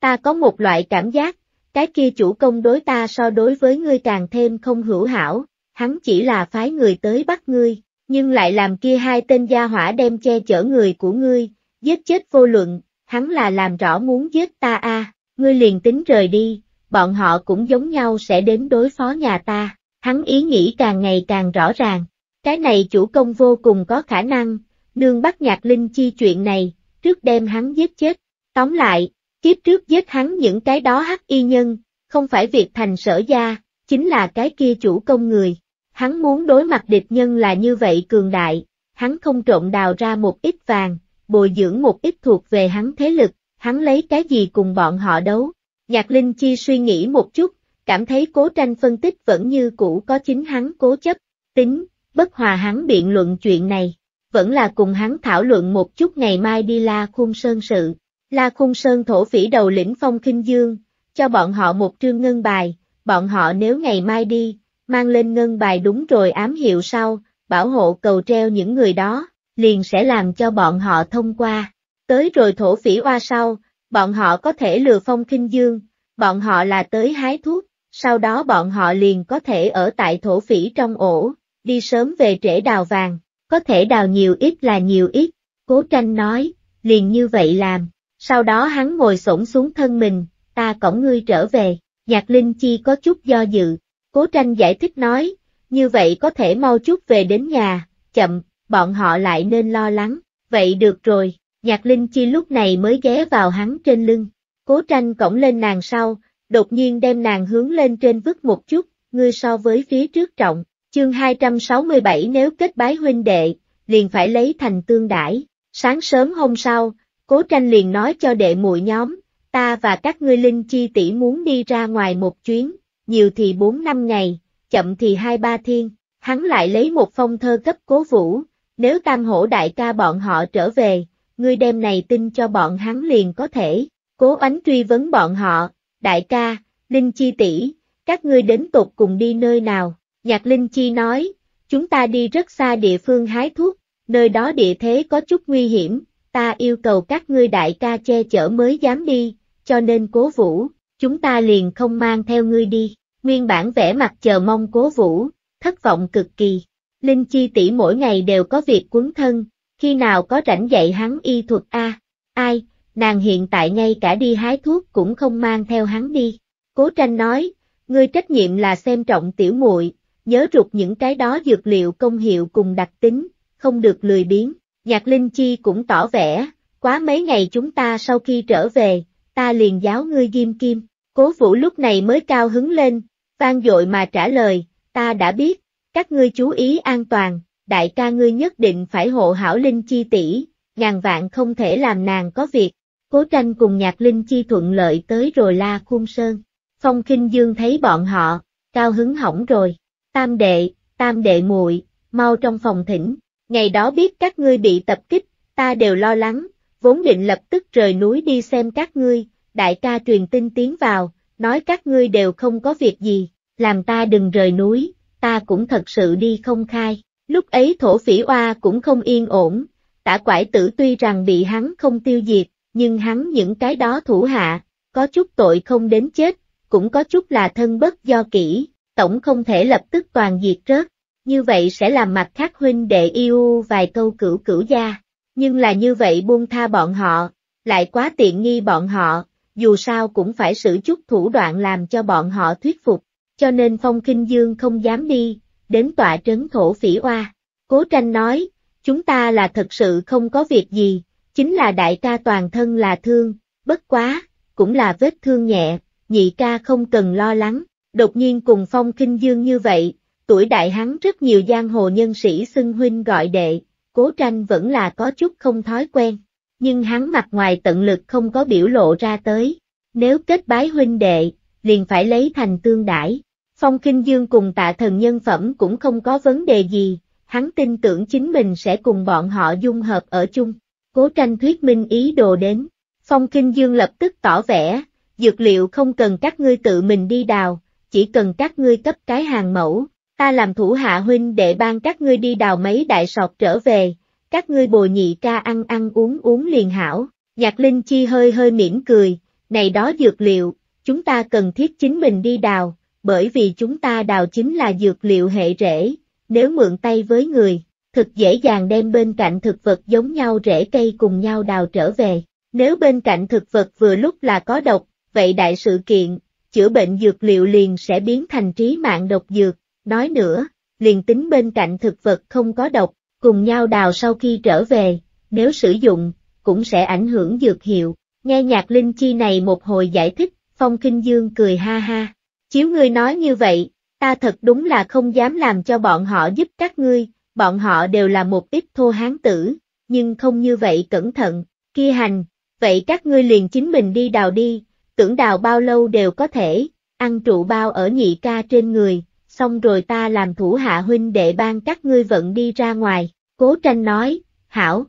Ta có một loại cảm giác, cái kia chủ công đối ta so đối với ngươi càng thêm không hữu hảo, hắn chỉ là phái người tới bắt ngươi, nhưng lại làm kia hai tên gia hỏa đem che chở người của ngươi, giết chết vô luận, hắn là làm rõ muốn giết ta a, ngươi liền tính rời đi, bọn họ cũng giống nhau sẽ đến đối phó nhà ta, hắn ý nghĩ càng ngày càng rõ ràng. Cái này chủ công vô cùng có khả năng, nương bắt nhạc linh chi chuyện này, trước đem hắn giết chết. Tóm lại, kiếp trước giết hắn những cái đó hắc y nhân, không phải việc thành sở gia, chính là cái kia chủ công người. Hắn muốn đối mặt địch nhân là như vậy cường đại, hắn không trộn đào ra một ít vàng, bồi dưỡng một ít thuộc về hắn thế lực, hắn lấy cái gì cùng bọn họ đấu. Nhạc Linh Chi suy nghĩ một chút, cảm thấy cố tranh phân tích vẫn như cũ có chính hắn cố chấp, tính, bất hòa hắn biện luận chuyện này, vẫn là cùng hắn thảo luận một chút ngày mai đi La Khung Sơn sự. La Khung Sơn thổ phỉ đầu lĩnh phong khinh dương, cho bọn họ một trương ngân bài, bọn họ nếu ngày mai đi, mang lên ngân bài đúng rồi ám hiệu sau, bảo hộ cầu treo những người đó, liền sẽ làm cho bọn họ thông qua. Tới rồi thổ phỉ oa sau, bọn họ có thể lừa phong kinh dương, bọn họ là tới hái thuốc, sau đó bọn họ liền có thể ở tại thổ phỉ trong ổ, đi sớm về trễ đào vàng, có thể đào nhiều ít là nhiều ít, cố tranh nói, liền như vậy làm, sau đó hắn ngồi xổm xuống thân mình, ta cõng ngươi trở về, nhạc linh chi có chút do dự, cố tranh giải thích nói, như vậy có thể mau chút về đến nhà, chậm, bọn họ lại nên lo lắng, vậy được rồi, nhạc linh chi lúc này mới ghé vào hắn trên lưng, cố tranh cõng lên nàng sau, đột nhiên đem nàng hướng lên trên vứt một chút, ngươi so với phía trước trọng, Chương 267 nếu kết bái huynh đệ, liền phải lấy thành tương đãi. Sáng sớm hôm sau, Cố Tranh liền nói cho đệ muội nhóm, ta và các ngươi linh chi tỷ muốn đi ra ngoài một chuyến, nhiều thì 4 năm ngày, chậm thì 2 3 thiên. Hắn lại lấy một phong thơ cấp Cố Vũ, nếu Tam Hổ đại ca bọn họ trở về, ngươi đem này tin cho bọn hắn liền có thể. Cố ánh truy vấn bọn họ, đại ca, linh chi tỷ, các ngươi đến tột cùng đi nơi nào? Nhạc Linh Chi nói, chúng ta đi rất xa địa phương hái thuốc, nơi đó địa thế có chút nguy hiểm, ta yêu cầu các ngươi đại ca che chở mới dám đi, cho nên cố vũ, chúng ta liền không mang theo ngươi đi. Nguyên bản vẽ mặt chờ mong cố vũ, thất vọng cực kỳ. Linh Chi tỷ mỗi ngày đều có việc cuốn thân, khi nào có rảnh dạy hắn y thuật A. Ai, nàng hiện tại ngay cả đi hái thuốc cũng không mang theo hắn đi. Cố tranh nói, ngươi trách nhiệm là xem trọng tiểu muội, nhớ rụt những cái đó dược liệu công hiệu cùng đặc tính, không được lười biến Nhạc Linh Chi cũng tỏ vẻ, quá mấy ngày chúng ta sau khi trở về, ta liền giáo ngươi ghim kim, cố vũ lúc này mới cao hứng lên, vang dội mà trả lời, ta đã biết, các ngươi chú ý an toàn, đại ca ngươi nhất định phải hộ hảo Linh Chi tỷ, ngàn vạn không thể làm nàng có việc. Cố tranh cùng nhạc Linh Chi thuận lợi tới rồi la khung sơn. Phong khinh Dương thấy bọn họ, cao hứng hỏng rồi tam đệ, tam đệ muội, mau trong phòng thỉnh, ngày đó biết các ngươi bị tập kích, ta đều lo lắng, vốn định lập tức rời núi đi xem các ngươi, đại ca truyền tin tiến vào, nói các ngươi đều không có việc gì, làm ta đừng rời núi, ta cũng thật sự đi không khai. Lúc ấy thổ phỉ oa cũng không yên ổn, tả quải tử tuy rằng bị hắn không tiêu diệt, nhưng hắn những cái đó thủ hạ, có chút tội không đến chết, cũng có chút là thân bất do kỹ, tổng không thể lập tức toàn diệt rớt, như vậy sẽ làm mặt khác huynh đệ yêu vài câu cửu cửu gia, nhưng là như vậy buông tha bọn họ, lại quá tiện nghi bọn họ, dù sao cũng phải sử chút thủ đoạn làm cho bọn họ thuyết phục, cho nên Phong Kinh Dương không dám đi, đến tọa trấn thổ phỉ oa. Cố tranh nói, chúng ta là thật sự không có việc gì, chính là đại ca toàn thân là thương, bất quá, cũng là vết thương nhẹ, nhị ca không cần lo lắng, đột nhiên cùng phong kinh dương như vậy, tuổi đại hắn rất nhiều giang hồ nhân sĩ xưng huynh gọi đệ, cố tranh vẫn là có chút không thói quen, nhưng hắn mặt ngoài tận lực không có biểu lộ ra tới, nếu kết bái huynh đệ, liền phải lấy thành tương đãi. Phong Kinh Dương cùng tạ thần nhân phẩm cũng không có vấn đề gì, hắn tin tưởng chính mình sẽ cùng bọn họ dung hợp ở chung. Cố tranh thuyết minh ý đồ đến, Phong Kinh Dương lập tức tỏ vẻ, dược liệu không cần các ngươi tự mình đi đào, chỉ cần các ngươi cấp cái hàng mẫu, ta làm thủ hạ huynh để ban các ngươi đi đào mấy đại sọt trở về, các ngươi bồi nhị ca ăn ăn uống uống liền hảo, nhạc linh chi hơi hơi mỉm cười, này đó dược liệu, chúng ta cần thiết chính mình đi đào, bởi vì chúng ta đào chính là dược liệu hệ rễ, nếu mượn tay với người, thực dễ dàng đem bên cạnh thực vật giống nhau rễ cây cùng nhau đào trở về, nếu bên cạnh thực vật vừa lúc là có độc, vậy đại sự kiện, chữa bệnh dược liệu liền sẽ biến thành trí mạng độc dược, nói nữa, liền tính bên cạnh thực vật không có độc, cùng nhau đào sau khi trở về, nếu sử dụng, cũng sẽ ảnh hưởng dược hiệu. Nghe nhạc linh chi này một hồi giải thích, Phong Kinh Dương cười ha ha. Chiếu ngươi nói như vậy, ta thật đúng là không dám làm cho bọn họ giúp các ngươi, bọn họ đều là một ít thô hán tử, nhưng không như vậy cẩn thận, kia hành, vậy các ngươi liền chính mình đi đào đi, tưởng đào bao lâu đều có thể, ăn trụ bao ở nhị ca trên người, xong rồi ta làm thủ hạ huynh đệ ban các ngươi vận đi ra ngoài, cố tranh nói, hảo.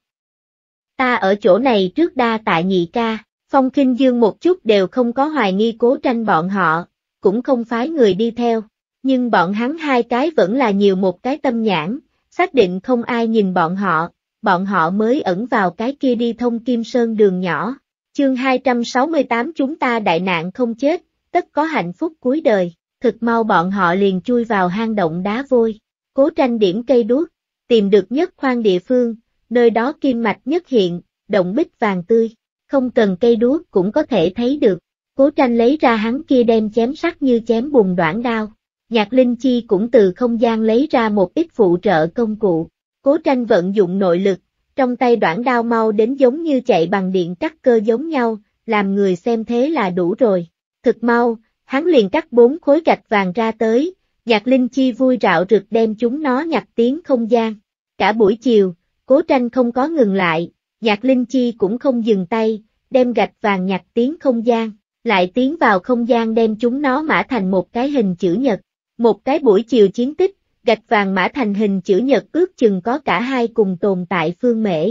Ta ở chỗ này trước đa tại nhị ca, phong kinh dương một chút đều không có hoài nghi cố tranh bọn họ, cũng không phái người đi theo, nhưng bọn hắn hai cái vẫn là nhiều một cái tâm nhãn, xác định không ai nhìn bọn họ, bọn họ mới ẩn vào cái kia đi thông kim sơn đường nhỏ. Chương 268 chúng ta đại nạn không chết, tất có hạnh phúc cuối đời, thực mau bọn họ liền chui vào hang động đá vôi, cố tranh điểm cây đuốc, tìm được nhất khoan địa phương, nơi đó kim mạch nhất hiện, động bích vàng tươi, không cần cây đuốc cũng có thể thấy được, cố tranh lấy ra hắn kia đem chém sắc như chém bùn đoạn đao, nhạc linh chi cũng từ không gian lấy ra một ít phụ trợ công cụ, cố tranh vận dụng nội lực, trong tay đoạn đao mau đến giống như chạy bằng điện cắt cơ giống nhau, làm người xem thế là đủ rồi. Thực mau, hắn liền cắt bốn khối gạch vàng ra tới, nhạc linh chi vui rạo rực đem chúng nó nhặt tiếng không gian. Cả buổi chiều, cố tranh không có ngừng lại, nhạc linh chi cũng không dừng tay, đem gạch vàng nhặt tiếng không gian, lại tiến vào không gian đem chúng nó mã thành một cái hình chữ nhật. Một cái buổi chiều chiến tích, gạch vàng mã thành hình chữ nhật ước chừng có cả hai cùng tồn tại phương mễ.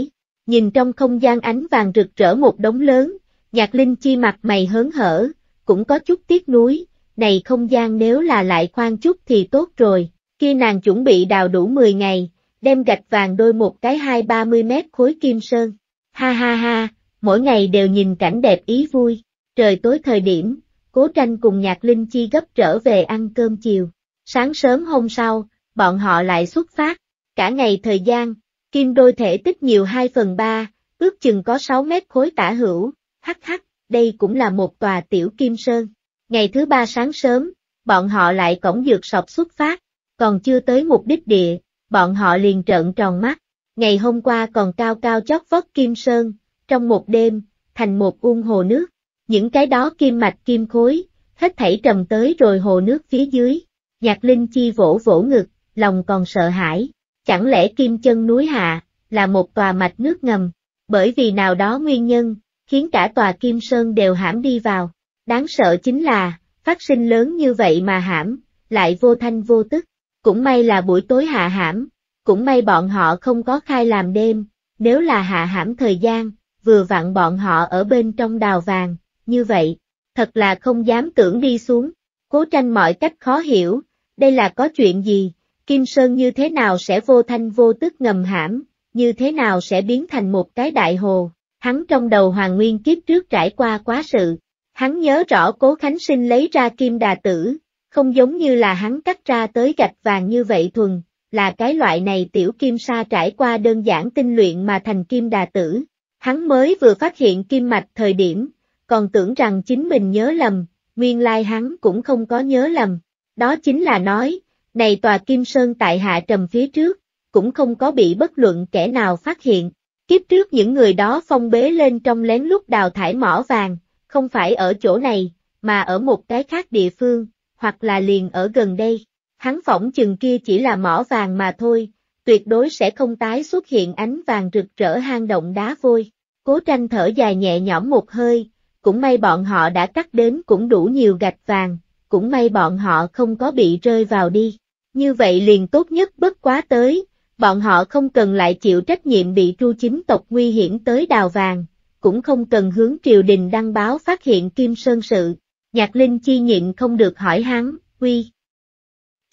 Nhìn trong không gian ánh vàng rực rỡ một đống lớn, nhạc linh chi mặt mày hớn hở, cũng có chút tiếc nuối, này không gian nếu là lại khoan chút thì tốt rồi, khi nàng chuẩn bị đào đủ 10 ngày, đem gạch vàng đôi một cái hai ba mươi mét khối kim sơn. Ha ha ha, mỗi ngày đều nhìn cảnh đẹp ý vui, trời tối thời điểm, cố tranh cùng nhạc linh chi gấp trở về ăn cơm chiều. Sáng sớm hôm sau, bọn họ lại xuất phát. Cả ngày thời gian, kim đôi thể tích nhiều 2 phần 3, ước chừng có 6 mét khối tả hữu, hắc hắc, đây cũng là một tòa tiểu kim sơn. Ngày thứ ba sáng sớm, bọn họ lại cổng dược sọc xuất phát, còn chưa tới mục đích địa, bọn họ liền trợn tròn mắt. Ngày hôm qua còn cao cao chót vót kim sơn, trong một đêm, thành một uông hồ nước. Những cái đó kim mạch kim khối, hết thảy trầm tới rồi hồ nước phía dưới. Nhạc Linh Chi vỗ vỗ ngực, lòng còn sợ hãi. Chẳng lẽ kim chân núi hạ, là một tòa mạch nước ngầm, bởi vì nào đó nguyên nhân, khiến cả tòa kim sơn đều hãm đi vào. Đáng sợ chính là, phát sinh lớn như vậy mà hãm, lại vô thanh vô tức. Cũng may là buổi tối hạ hãm, cũng may bọn họ không có khai làm đêm, nếu là hạ hãm thời gian, vừa vặn bọn họ ở bên trong đào vàng, như vậy, thật là không dám tưởng đi xuống. Cố tranh mọi cách khó hiểu, đây là có chuyện gì? Kim Sơn như thế nào sẽ vô thanh vô tức ngầm hãm, như thế nào sẽ biến thành một cái đại hồ. Hắn trong đầu hoàng nguyên kiếp trước trải qua quá sự, hắn nhớ rõ cố Khánh Sinh lấy ra kim đà tử, không giống như là hắn cắt ra tới gạch vàng như vậy thuần, là cái loại này tiểu kim sa trải qua đơn giản tinh luyện mà thành kim đà tử. Hắn mới vừa phát hiện kim mạch thời điểm, còn tưởng rằng chính mình nhớ lầm, nguyên lai hắn cũng không có nhớ lầm. Đó chính là nói, này tòa Kim Sơn tại hạ trầm phía trước, cũng không có bị bất luận kẻ nào phát hiện. Kiếp trước những người đó phong bế lên trong lén lút đào thải mỏ vàng, không phải ở chỗ này, mà ở một cái khác địa phương, hoặc là liền ở gần đây. Hắn phỏng chừng kia chỉ là mỏ vàng mà thôi, tuyệt đối sẽ không tái xuất hiện ánh vàng rực rỡ hang động đá vôi. Cố tranh thở dài nhẹ nhõm một hơi, cũng may bọn họ đã cắt đến cũng đủ nhiều gạch vàng, cũng may bọn họ không có bị rơi vào đi như vậy liền tốt nhất bất quá tới, bọn họ không cần lại chịu trách nhiệm bị tru chính tộc nguy hiểm tới đào vàng, cũng không cần hướng triều đình đăng báo phát hiện Kim Sơn sự. Nhạc Linh Chi nhịn không được hỏi hắn, uy.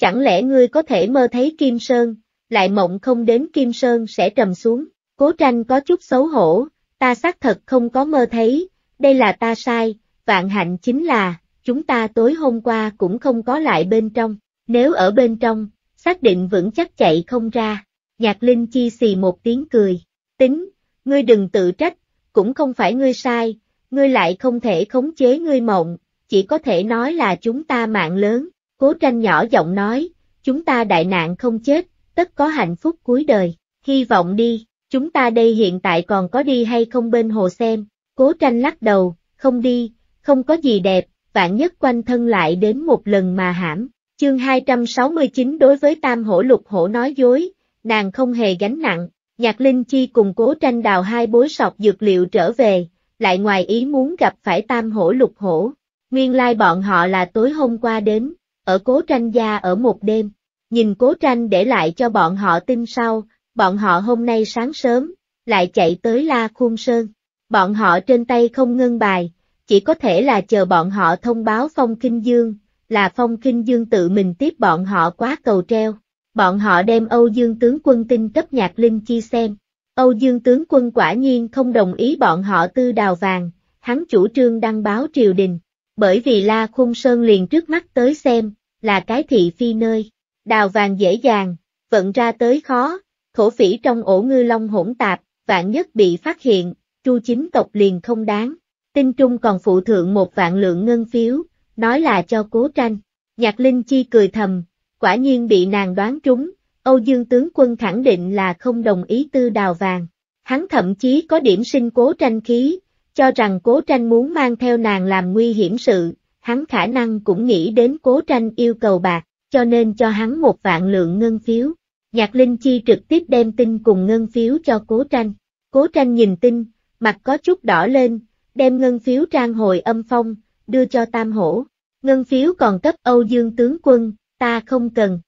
Chẳng lẽ ngươi có thể mơ thấy Kim Sơn, lại mộng không đến Kim Sơn sẽ trầm xuống, cố tranh có chút xấu hổ, ta xác thật không có mơ thấy, đây là ta sai, vạn hạnh chính là, chúng ta tối hôm qua cũng không có lại bên trong. Nếu ở bên trong, xác định vững chắc chạy không ra. Nhạc Linh chi xì một tiếng cười. Tính, ngươi đừng tự trách, cũng không phải ngươi sai, ngươi lại không thể khống chế ngươi mộng, chỉ có thể nói là chúng ta mạng lớn. Cố tranh nhỏ giọng nói, chúng ta đại nạn không chết, tất có hạnh phúc cuối đời, hy vọng đi, chúng ta đây hiện tại còn có đi hay không bên hồ xem. Cố tranh lắc đầu, không đi, không có gì đẹp, vạn nhất quanh thân lại đến một lần mà hãm. Chương 269 đối với tam hổ lục hổ nói dối, nàng không hề gánh nặng, nhạc linh chi cùng cố tranh đào hai bối sọc dược liệu trở về, lại ngoài ý muốn gặp phải tam hổ lục hổ. Nguyên lai bọn họ là tối hôm qua đến, ở cố tranh gia ở một đêm, nhìn cố tranh để lại cho bọn họ tin sau, bọn họ hôm nay sáng sớm, lại chạy tới La Khuôn Sơn. Bọn họ trên tay không ngân bài, chỉ có thể là chờ bọn họ thông báo phong kinh dương, là phong kinh dương tự mình tiếp bọn họ quá cầu treo. Bọn họ đem Âu Dương tướng quân tin cấp nhạc linh chi xem. Âu Dương tướng quân quả nhiên không đồng ý bọn họ tư đào vàng, hắn chủ trương đăng báo triều đình, bởi vì La Khung Sơn liền trước mắt tới xem, là cái thị phi nơi, đào vàng dễ dàng, vận ra tới khó, thổ phỉ trong ổ ngư long hỗn tạp, vạn nhất bị phát hiện, chu chính tộc liền không đáng, tinh trung còn phụ thượng một vạn lượng ngân phiếu, nói là cho cố tranh. Nhạc Linh Chi cười thầm, quả nhiên bị nàng đoán trúng, Âu Dương tướng quân khẳng định là không đồng ý tư đào vàng. Hắn thậm chí có điểm sinh cố tranh khí, cho rằng cố tranh muốn mang theo nàng làm nguy hiểm sự, hắn khả năng cũng nghĩ đến cố tranh yêu cầu bạc, cho nên cho hắn một vạn lượng ngân phiếu. Nhạc Linh Chi trực tiếp đem tin cùng ngân phiếu cho cố tranh. Cố tranh nhìn tin, mặt có chút đỏ lên, đem ngân phiếu trang hồi âm phong, đưa cho Tam Hổ. Ngân phiếu còn cấp Âu Dương tướng quân, ta không cần.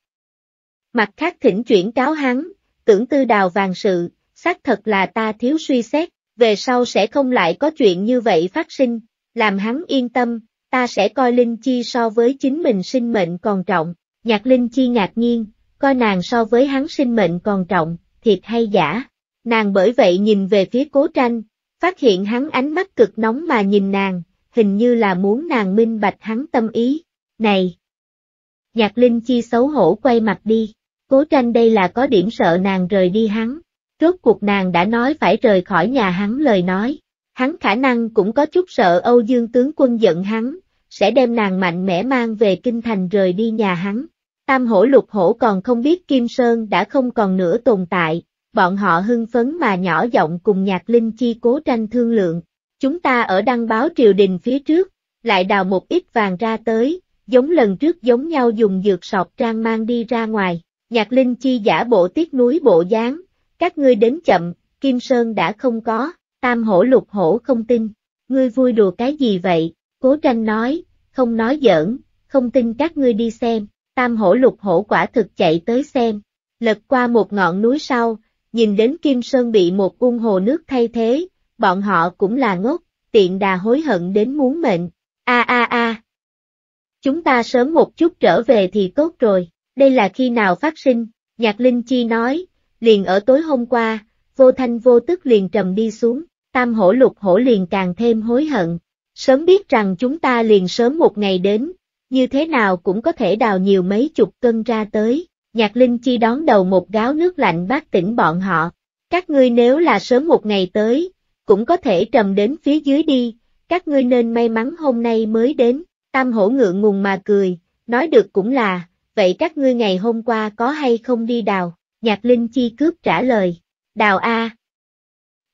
Mặt khác thỉnh chuyển cáo hắn, tưởng tư đào vàng sự, xác thật là ta thiếu suy xét, về sau sẽ không lại có chuyện như vậy phát sinh, làm hắn yên tâm, ta sẽ coi Linh Chi so với chính mình sinh mệnh còn trọng, nhạc Linh Chi ngạc nhiên, coi nàng so với hắn sinh mệnh còn trọng, thiệt hay giả, nàng bởi vậy nhìn về phía cố tranh, phát hiện hắn ánh mắt cực nóng mà nhìn nàng, hình như là muốn nàng minh bạch hắn tâm ý. Này! Nhạc Linh Chi xấu hổ quay mặt đi, cố tranh đây là có điểm sợ nàng rời đi hắn. Rốt cuộc nàng đã nói phải rời khỏi nhà hắn lời nói, hắn khả năng cũng có chút sợ Âu Dương tướng quân giận hắn, sẽ đem nàng mạnh mẽ mang về kinh thành rời đi nhà hắn. Tam hổ lục hổ còn không biết Kim Sơn đã không còn nữa tồn tại, bọn họ hưng phấn mà nhỏ giọng cùng nhạc linh chi cố tranh thương lượng, Chúng ta ở đăng báo triều đình phía trước, lại đào một ít vàng ra tới, giống lần trước giống nhau dùng dược sọt trang mang đi ra ngoài. Nhạc Linh Chi giả bộ tiết núi bộ dáng, các ngươi đến chậm, Kim Sơn đã không có, tam hổ lục hổ không tin, ngươi vui đùa cái gì vậy, cố tranh nói, không nói giỡn, không tin các ngươi đi xem, tam hổ lục hổ quả thực chạy tới xem, lật qua một ngọn núi sau, nhìn đến Kim Sơn bị một cung hồ nước thay thế, bọn họ cũng là ngốc, tiện đà hối hận đến muốn mệnh. A a a. Chúng ta sớm một chút trở về thì tốt rồi, đây là khi nào phát sinh, nhạc linh chi nói, liền ở tối hôm qua, vô thanh vô tức liền trầm đi xuống, tam hổ lục hổ liền càng thêm hối hận. Sớm biết rằng chúng ta liền sớm một ngày đến, như thế nào cũng có thể đào nhiều mấy chục cân ra tới. Nhạc Linh Chi đón đầu một gáo nước lạnh bát tỉnh bọn họ. Các ngươi nếu là sớm một ngày tới, cũng có thể trầm đến phía dưới đi, các ngươi nên may mắn hôm nay mới đến, tam hổ ngượng ngùng mà cười, nói được cũng là, vậy các ngươi ngày hôm qua có hay không đi đào, nhạc linh chi cướp trả lời, đào A.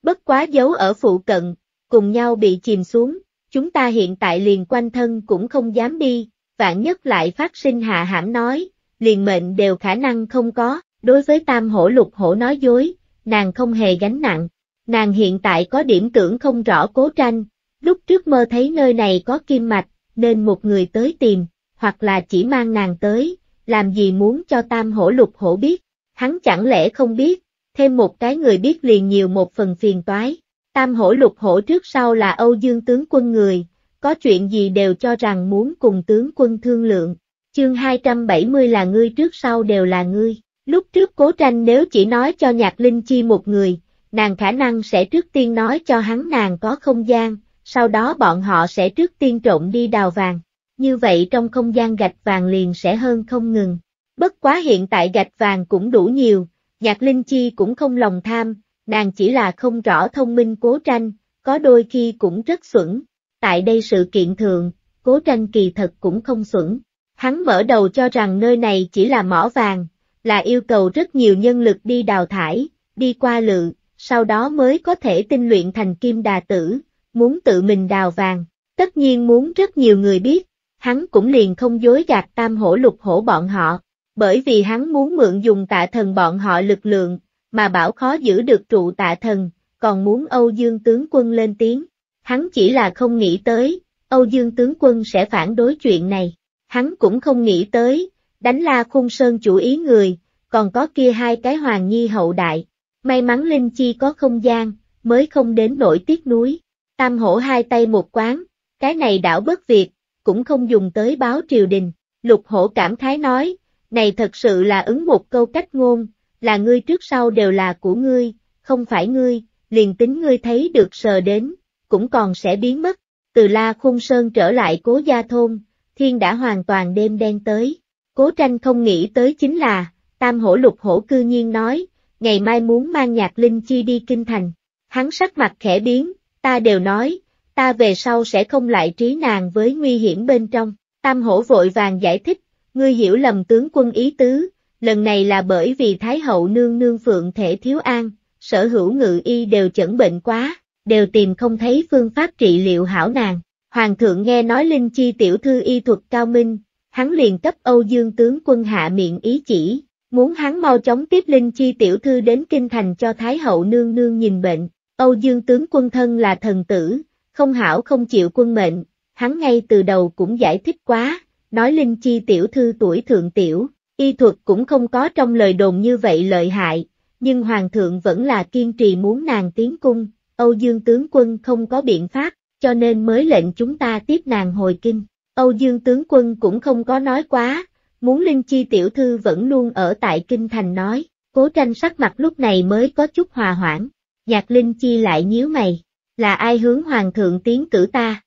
Bất quá giấu ở phụ cận, cùng nhau bị chìm xuống, chúng ta hiện tại liền quanh thân cũng không dám đi, vạn nhất lại phát sinh hạ hãm nói, liền mệnh đều khả năng không có, đối với tam hổ lục hổ nói dối, nàng không hề gánh nặng, nàng hiện tại có điểm tưởng không rõ cố tranh, lúc trước mơ thấy nơi này có kim mạch, nên một người tới tìm, hoặc là chỉ mang nàng tới, làm gì muốn cho tam hổ lục hổ biết, hắn chẳng lẽ không biết, thêm một cái người biết liền nhiều một phần phiền toái, tam hổ lục hổ trước sau là Âu Dương tướng quân người, có chuyện gì đều cho rằng muốn cùng tướng quân thương lượng, chương 270 là ngươi trước sau đều là ngươi, lúc trước cố tranh nếu chỉ nói cho nhạc linh chi một người, nàng khả năng sẽ trước tiên nói cho hắn nàng có không gian, sau đó bọn họ sẽ trước tiên trộn đi đào vàng. Như vậy trong không gian gạch vàng liền sẽ hơn không ngừng. Bất quá hiện tại gạch vàng cũng đủ nhiều, nhạc linh chi cũng không lòng tham, nàng chỉ là không rõ thông minh cố tranh, có đôi khi cũng rất xuẩn. Tại đây sự kiện thường, cố tranh kỳ thật cũng không xuẩn. Hắn mở đầu cho rằng nơi này chỉ là mỏ vàng, là yêu cầu rất nhiều nhân lực đi đào thải, đi qua lự, sau đó mới có thể tinh luyện thành kim đà tử, muốn tự mình đào vàng, tất nhiên muốn rất nhiều người biết, hắn cũng liền không dối gạt tam hổ lục hổ bọn họ, bởi vì hắn muốn mượn dùng tạ thần bọn họ lực lượng, mà bảo khó giữ được trụ tạ thần, còn muốn Âu Dương tướng quân lên tiếng, hắn chỉ là không nghĩ tới, Âu Dương tướng quân sẽ phản đối chuyện này, hắn cũng không nghĩ tới, đánh la khung sơn chủ ý người, còn có kia hai cái hoàng nhi hậu đại, May mắn Linh Chi có không gian, mới không đến nổi tiếc núi. Tam hổ hai tay một quán, cái này đảo bất việc, cũng không dùng tới báo triều đình. Lục hổ cảm khái nói, này thật sự là ứng một câu cách ngôn, là ngươi trước sau đều là của ngươi, không phải ngươi, liền tính ngươi thấy được sờ đến, cũng còn sẽ biến mất. Từ La Khung Sơn trở lại cố gia thôn, thiên đã hoàn toàn đêm đen tới. Cố tranh không nghĩ tới chính là, tam hổ lục hổ cư nhiên nói, ngày mai muốn mang nhạc linh chi đi kinh thành. Hắn sắc mặt khẽ biến, ta đều nói, ta về sau sẽ không lại trí nàng với nguy hiểm bên trong. Tam hổ vội vàng giải thích, ngươi hiểu lầm tướng quân ý tứ, lần này là bởi vì Thái hậu nương nương phượng thể thiếu an, sở hữu ngự y đều chẩn bệnh quá, đều tìm không thấy phương pháp trị liệu hảo nàng. Hoàng thượng nghe nói Linh Chi tiểu thư y thuật cao minh, hắn liền cấp Âu Dương tướng quân hạ miệng ý chỉ, muốn hắn mau chóng tiếp linh chi tiểu thư đến kinh thành cho Thái hậu nương nương nhìn bệnh, Âu Dương tướng quân thân là thần tử, không hảo không chịu quân mệnh, hắn ngay từ đầu cũng giải thích quá, nói linh chi tiểu thư tuổi thượng tiểu, y thuật cũng không có trong lời đồn như vậy lợi hại, nhưng hoàng thượng vẫn là kiên trì muốn nàng tiến cung, Âu Dương tướng quân không có biện pháp, cho nên mới lệnh chúng ta tiếp nàng hồi kinh. Âu Dương tướng quân cũng không có nói quá, muốn Linh Chi tiểu thư vẫn luôn ở tại Kinh Thành nói, cố tranh sắc mặt lúc này mới có chút hòa hoãn, nhạc Linh Chi lại nhíu mày, là ai hướng Hoàng thượng tiến cử ta?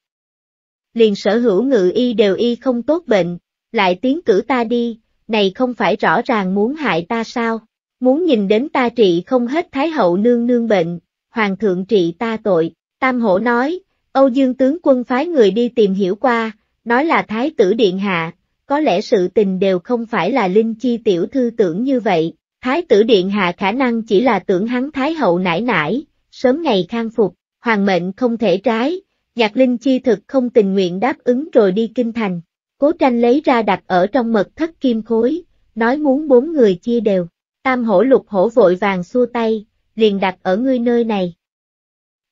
Liền sở hữu ngự y đều y không tốt bệnh, lại tiến cử ta đi, này không phải rõ ràng muốn hại ta sao, muốn nhìn đến ta trị không hết Thái hậu nương nương bệnh, Hoàng thượng trị ta tội, Tam Hổ nói, Âu Dương tướng quân phái người đi tìm hiểu qua, nói là Thái tử Điện Hạ, có lẽ sự tình đều không phải là Linh Chi tiểu thư tưởng như vậy, Thái tử Điện Hạ khả năng chỉ là tưởng hắn Thái hậu nải nải, sớm ngày khang phục, hoàng mệnh không thể trái, nhạc Linh Chi thực không tình nguyện đáp ứng rồi đi kinh thành, cố tranh lấy ra đặt ở trong mật thất kim khối, nói muốn bốn người chia đều, tam hổ lục hổ vội vàng xua tay, liền đặt ở ngươi nơi này.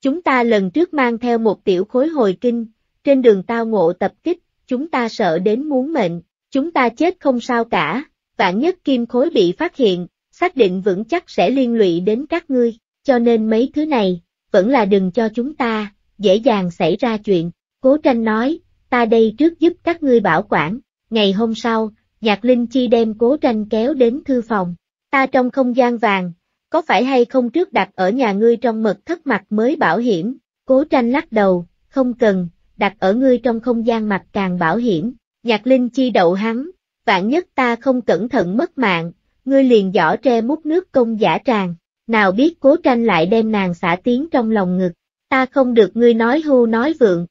Chúng ta lần trước mang theo một tiểu khối hồi kinh, trên đường tao ngộ tập kích, chúng ta sợ đến muốn mệnh, chúng ta chết không sao cả, vạn nhất kim khối bị phát hiện, xác định vững chắc sẽ liên lụy đến các ngươi, cho nên mấy thứ này, vẫn là đừng cho chúng ta, dễ dàng xảy ra chuyện, cố tranh nói, ta đây trước giúp các ngươi bảo quản, ngày hôm sau, nhạc linh chi đem cố tranh kéo đến thư phòng, ta trong không gian vàng, có phải hay không trước đặt ở nhà ngươi trong mật thất mặt mới bảo hiểm, cố tranh lắc đầu, không cần, đặt ở ngươi trong không gian mặt càng bảo hiểm, nhạc linh chi đậu hắn, vạn nhất ta không cẩn thận mất mạng, ngươi liền giỏ tre mút nước công giả tràn, nào biết cố tranh lại đem nàng xả tiếng trong lòng ngực, ta không được ngươi nói hưu nói vượng,